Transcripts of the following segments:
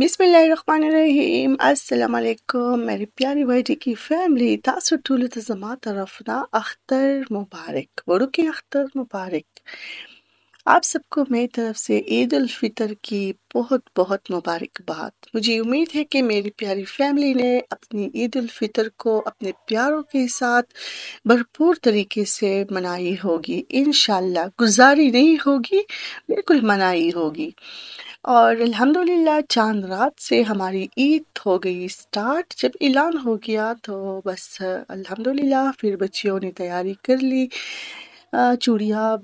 बिसमीम अल्लाम मेरी प्यारी वाइटी की फैमिली तासर टूल तजमा तरफना अख्तर मुबारक बुरु की अख्तर मुबारक आप सबको मेरी तरफ से ईद उल फितर की बहुत बहुत मुबारकबाद मुझे उम्मीद है कि मेरी प्यारी फैमिली ने अपनी ईद उल फितर को अपने प्यारों के साथ भरपूर तरीके से मनाई होगी इन गुजारी नहीं होगी बिल्कुल मनाई होगी और अल्हम्दुलिल्लाह चांद रात से हमारी ईद हो गई स्टार्ट जब ऐलान हो गया तो बस अल्हम्दुलिल्लाह फिर बच्चियों ने तैयारी कर ली चूड़िया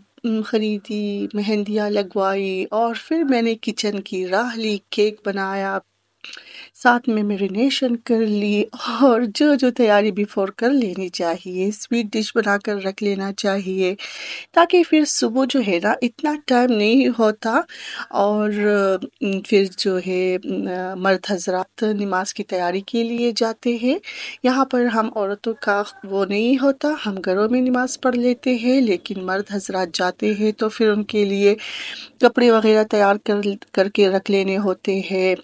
ख़रीदी मेहंदियाँ लगवाई और फिर मैंने किचन की राह ली केक बनाया साथ में मेरीनेशन कर लिए और जो जो तैयारी बिफोर कर लेनी चाहिए स्वीट डिश बनाकर रख लेना चाहिए ताकि फिर सुबह जो है ना इतना टाइम नहीं होता और फिर जो है मर्द हजरात नमाज की तैयारी के लिए जाते हैं यहाँ पर हम औरतों का वो नहीं होता हम घरों में नमाज़ पढ़ लेते हैं लेकिन मर्द हजरात जाते हैं तो फिर उनके लिए कपड़े वगैरह तैयार कर करके रख लेने होते हैं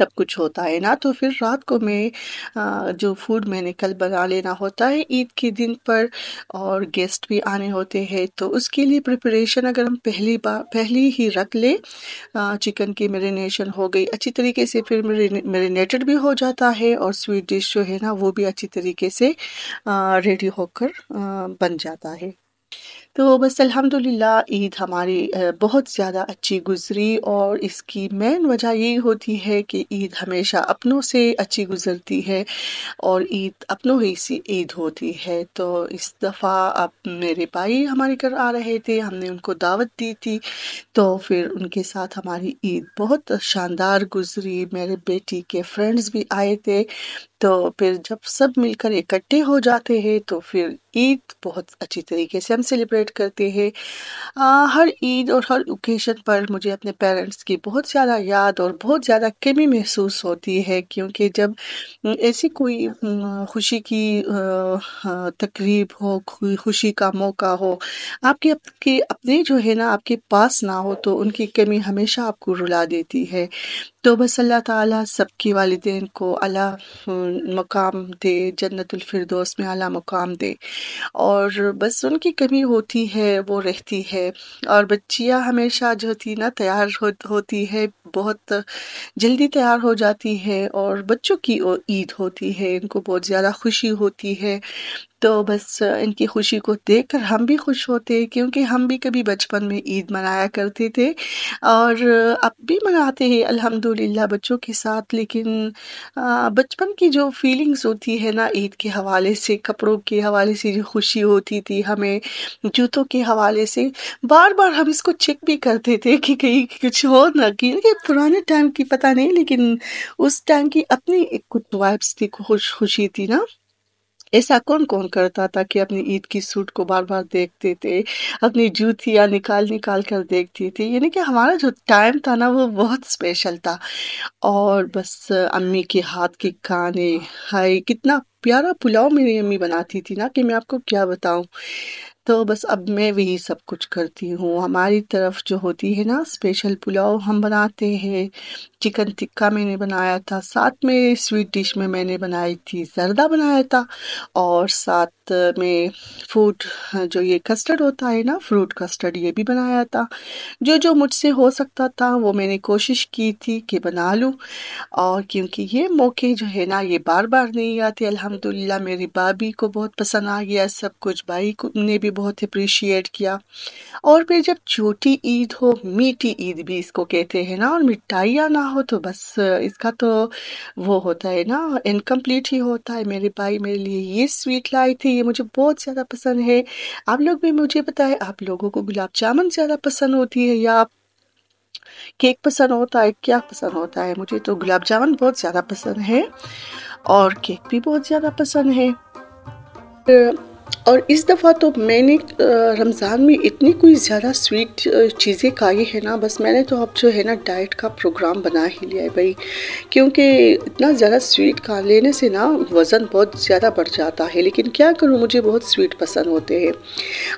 सब कुछ होता है ना तो फिर रात को मैं जो फूड मैंने कल बना लेना होता है ईद के दिन पर और गेस्ट भी आने होते हैं तो उसके लिए प्रिपरेशन अगर हम पहली बार पहली ही रख ले चिकन की मेरीनेशन हो गई अच्छी तरीके से फिर मेरीनेटेड भी हो जाता है और स्वीट डिश जो है ना वो भी अच्छी तरीके से रेडी होकर बन जाता है तो बस अल्हम्दुलिल्लाह ईद हमारी बहुत ज़्यादा अच्छी गुजरी और इसकी मेन वजह यही होती है कि ईद हमेशा अपनों से अच्छी गुजरती है और ईद अपनों ही सी ईद होती है तो इस दफ़ा अब मेरे भाई हमारे घर आ रहे थे हमने उनको दावत दी थी तो फिर उनके साथ हमारी ईद बहुत शानदार गुजरी मेरे बेटी के फ्रेंड्स भी आए थे तो फिर जब सब मिलकर इकट्ठे हो जाते हैं तो फिर ईद बहुत अच्छी तरीके से हम सेलिब्रेट करते हैं हर ईद और हर ओकेजन पर मुझे अपने पेरेंट्स की बहुत ज़्यादा याद और बहुत ज़्यादा कमी महसूस होती है क्योंकि जब ऐसी कोई हम्म, खुशी की तकरीब हो खुशी का मौका हो आपके आपके अपने जो है ना आपके पास ना हो तो उनकी कमी हमेशा आपको रुला देती है तो बस अल्लाह ताला सबकी वालदेन को अला मकाम दे जन्नतुल फिरदौस में अला मकाम दे और बस उनकी कमी होती है वो रहती है और बच्चियाँ हमेशा जो होती ना तैयार हो, होती है बहुत जल्दी तैयार हो जाती है और बच्चों की ईद होती है इनको बहुत ज़्यादा खुशी होती है तो बस इनकी खुशी को देखकर हम भी खुश होते हैं क्योंकि हम भी कभी बचपन में ईद मनाया करते थे और अब भी मनाते हैं अल्हम्दुलिल्लाह बच्चों के साथ लेकिन बचपन की जो फीलिंग्स होती है ना ईद के हवाले से कपड़ों के हवाले से जो खुशी होती थी हमें जूतों के हवाले से बार बार हम इसको चेक भी करते थे कि कहीं कुछ हो ना कि पुराने टाइम की पता नहीं लेकिन उस टाइम की अपनी एक कुछ वाइब्स थी खुश खुशी थी ना ऐसा कौन कौन करता था कि अपनी ईद की सूट को बार बार देखते थे अपनी जूतियाँ निकाल निकाल कर देखते थे यानी कि हमारा जो टाइम था ना वो बहुत स्पेशल था और बस अम्मी के हाथ के गाने हाय कितना प्यारा पुलाव मेरी अम्मी बनाती थी ना कि मैं आपको क्या बताऊं तो बस अब मैं भी सब कुछ करती हूँ हमारी तरफ जो होती है ना स्पेशल पुलाव हम बनाते हैं चिकन टिक्का मैंने बनाया था साथ में स्वीट डिश में मैंने बनाई थी जरदा बनाया था और साथ में फ्रूट जो ये कस्टर्ड होता है ना फ्रूट कस्टर्ड ये भी बनाया था जो जो मुझसे हो सकता था वो मैंने कोशिश की थी कि बना लूँ और क्योंकि ये मौके जो है ना ये बार बार नहीं आते अलहमदिल्ला मेरी भाभी को बहुत पसंद आ गया सब कुछ भाई ने भी बहुत अप्रिशिएट किया और फिर जब छोटी ईद हो मीठी ईद भी इसको कहते हैं ना और मिठाइयाँ ना हो तो बस इसका तो वो होता है ना इनकम्प्लीट ही होता है मेरे भाई मेरे लिए ये स्वीट लाई थी ये मुझे बहुत ज़्यादा पसंद है आप लोग भी मुझे बताएं आप लोगों को गुलाब जामुन ज़्यादा पसंद होती है या केक पसंद होता है क्या पसंद होता है मुझे तो गुलाब जामुन बहुत ज़्यादा पसंद है और केक भी बहुत ज़्यादा पसंद है और इस दफ़ा तो मैंने रमज़ान में इतनी कोई ज़्यादा स्वीट चीज़ें खाई है ना बस मैंने तो अब जो है ना डाइट का प्रोग्राम बना ही लिया है भाई क्योंकि इतना ज़्यादा स्वीट खा लेने से ना वज़न बहुत ज़्यादा बढ़ जाता है लेकिन क्या करूँ मुझे बहुत स्वीट पसंद होते हैं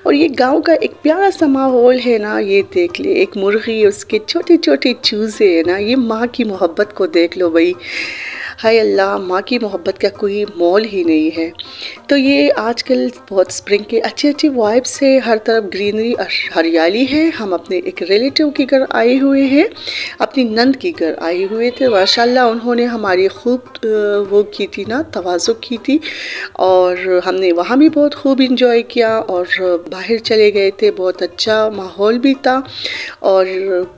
और ये गाँव का एक प्यारा सा माहौल है ना ये देख ले एक मुर्गी उसके छोटे छोटे चूज़े है ना ये माँ की मोहब्बत को देख लो भाई हाय अल्लाह माँ की मोहब्बत का कोई मोल ही नहीं है तो ये आजकल बहुत स्प्रिंग के अच्छे अच्छी वाइब से हर तरफ ग्रीनरी हरियाली है हम अपने एक रिलेटिव के घर आए हुए हैं अपनी नंद के घर आए हुए थे माशाला उन्होंने हमारी खूब वो की थी ना तोज़ु की थी और हमने वहाँ भी बहुत खूब इंजॉय किया और बाहर चले गए थे बहुत अच्छा माहौल भी था और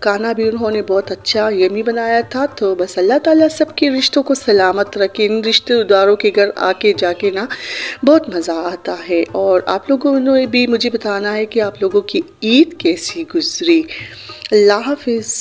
खाना भी उन्होंने बहुत अच्छा यमी बनाया था तो बस अल्लाह ताला सबके रिश्तों को सलामत रखें रिश्तेदारों के घर आके जाके ना बहुत मज़ा आता है और आप लोगों ने भी मुझे बताना है कि आप लोगों की ईद कैसी गुजरी अल्लाह हाफिज़